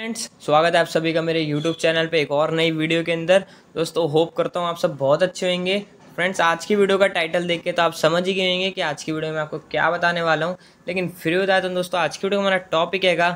friends स्वागत है आप सभी का मेरे यूट्यूब चैनल पे एक और नई वीडियो के अंदर दोस्तों होप करता हूँ आप सब बहुत अच्छे होंगे फ्रेंड्स आज की वीडियो का टाइटल देख के तो आप समझ ही गए होंगे कि आज की वीडियो में आपको क्या बताने वाला हूँ लेकिन फिर भी बताया तो दोस्तों आज की वीडियो का हमारा टॉपिक हैगा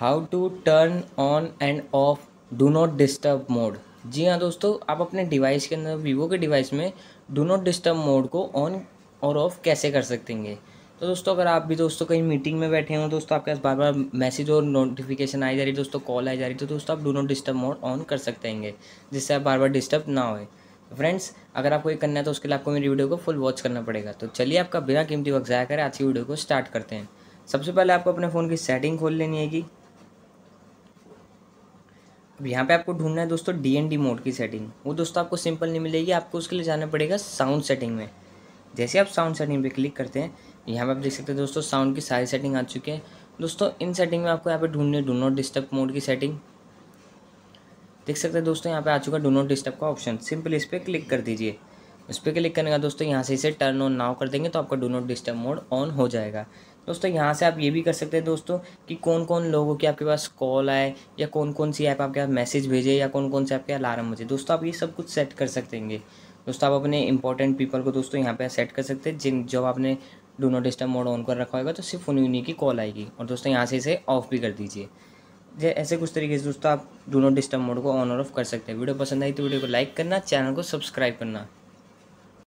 how to turn on and off do not disturb mode जी हाँ दोस्तों आप अपने डिवाइस के अंदर वीवो के डिवाइस में डू नॉट डिस्टर्ब मोड को ऑन और ऑफ कैसे कर सकते हैं तो दोस्तों अगर आप भी दोस्तों कहीं मीटिंग में बैठे हो दोस्तों आपके पास बार बार मैसेज और नोटिफिकेशन आई जा रही है दोस्तों कॉल आई जा रही है तो दोस्तों आप do not disturb mode on कर सकते हैं जिससे आप बार बार डिस्टर्ब ना होए फ्रेंड्स तो अगर आपको ये करना है तो उसके लिए आपको मेरी वीडियो को फुल वॉच करना पड़ेगा तो चलिए आपका बिना कीमती वक्त ज़ाया करें आज की वीडियो को स्टार्ट करते हैं सबसे पहले आपको अपने फ़ोन की सेटिंग खोल लेनी कि अब यहाँ पे आपको ढूंढना है दोस्तों डी एन डी मोड की सेटिंग वो दोस्तों आपको सिंपल नहीं मिलेगी आपको उसके लिए जाना पड़ेगा साउंड सेटिंग में जैसे आप साउंड सेटिंग पे क्लिक करते हैं यहाँ पे आप देख सकते हैं दोस्तों साउंड की सारी सेटिंग आ चुकी है दोस्तों इन सेटिंग में आपको यहाँ पे ढूंढने डू नॉट डिस्टर्ब मोड की सेटिंग देख सकते हैं दोस्तों यहाँ पे आ चुका डू नॉट डिस्टर्ब का ऑप्शन सिंपली इस पर क्लिक कर दीजिए इस पर क्लिक करने का दोस्तों यहाँ से इसे टर्न ऑन नाव कर देंगे तो आपका do not disturb mode on हो जाएगा दोस्तों यहाँ से आप ये भी कर सकते हैं दोस्तों कि कौन कौन लोगों की आपके पास कॉल आए या कौन कौन सी ऐप आपके पास मैसेज भेजे या कौन कौन से आपके अलार्म बजे दोस्तों आप ये सब कुछ सेट कर सकते हैं दोस्तों आप अपने इंपॉर्टेंट पीपल को दोस्तों यहाँ पे सेट कर सकते हैं जिन जब आपने do not disturb mode on कर रखा होगा तो सिर्फ उन्हीं उन्हीं की कॉल आएगी और दोस्तों यहाँ से इसे ऑफ भी कर दीजिए ऐसे कुछ तरीके से दोस्तों आप डो नॉट डिस्टर्ब मोड को ऑन और ऑफ कर सकते हैं वीडियो पसंद आई तो वीडियो को लाइक करना चैनल को सब्सक्राइब करना